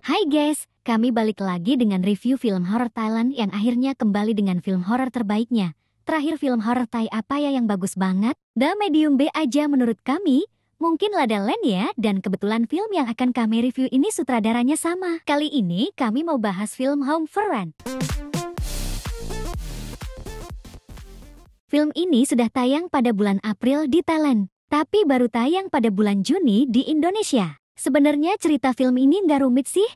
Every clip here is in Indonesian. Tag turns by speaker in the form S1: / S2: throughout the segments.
S1: Hai guys, kami balik lagi dengan review film horror Thailand yang akhirnya kembali dengan film horror terbaiknya. Terakhir film horror Thai apa ya yang bagus banget? The Medium B aja menurut kami, Mungkin Lada Land ya, dan kebetulan film yang akan kami review ini sutradaranya sama. Kali ini kami mau bahas film Home for Rent. Film ini sudah tayang pada bulan April di Thailand, tapi baru tayang pada bulan Juni di Indonesia. Sebenarnya cerita film ini nggak rumit sih,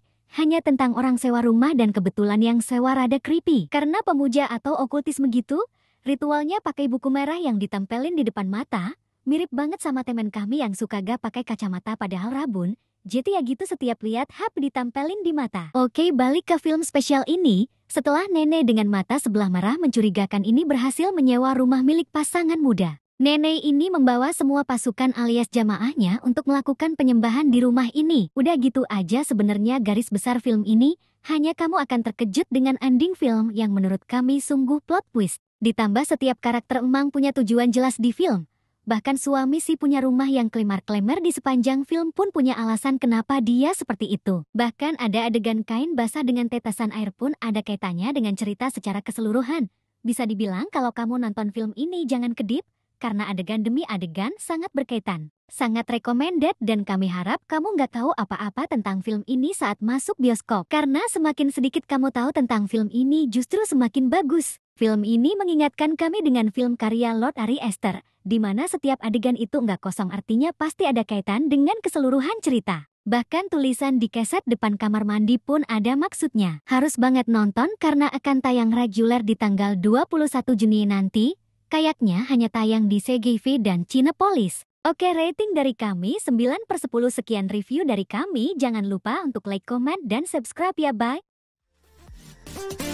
S1: hanya tentang orang sewa rumah dan kebetulan yang sewa rada creepy. Karena pemuja atau okultisme gitu, ritualnya pakai buku merah yang ditempelin di depan mata, mirip banget sama temen kami yang suka gak pakai kacamata padahal rabun, jadi ya gitu setiap lihat hap ditempelin di mata. Oke balik ke film spesial ini, setelah nenek dengan mata sebelah merah mencurigakan ini berhasil menyewa rumah milik pasangan muda. Nenek ini membawa semua pasukan alias jamaahnya untuk melakukan penyembahan di rumah ini. Udah gitu aja sebenarnya garis besar film ini, hanya kamu akan terkejut dengan ending film yang menurut kami sungguh plot twist. Ditambah setiap karakter emang punya tujuan jelas di film. Bahkan suami si punya rumah yang klemar klemar di sepanjang film pun punya alasan kenapa dia seperti itu. Bahkan ada adegan kain basah dengan tetesan air pun ada kaitannya dengan cerita secara keseluruhan. Bisa dibilang kalau kamu nonton film ini jangan kedip, karena adegan demi adegan sangat berkaitan. Sangat recommended dan kami harap kamu nggak tahu apa-apa tentang film ini saat masuk bioskop. Karena semakin sedikit kamu tahu tentang film ini justru semakin bagus. Film ini mengingatkan kami dengan film karya Lord Ari Aster, di mana setiap adegan itu nggak kosong artinya pasti ada kaitan dengan keseluruhan cerita. Bahkan tulisan di keset depan kamar mandi pun ada maksudnya. Harus banget nonton karena akan tayang reguler di tanggal 21 Juni nanti, Kayaknya hanya tayang di CGV dan Cinepolis. Oke, rating dari kami 9 per 10 sekian review dari kami. Jangan lupa untuk like, comment, dan subscribe ya, bye!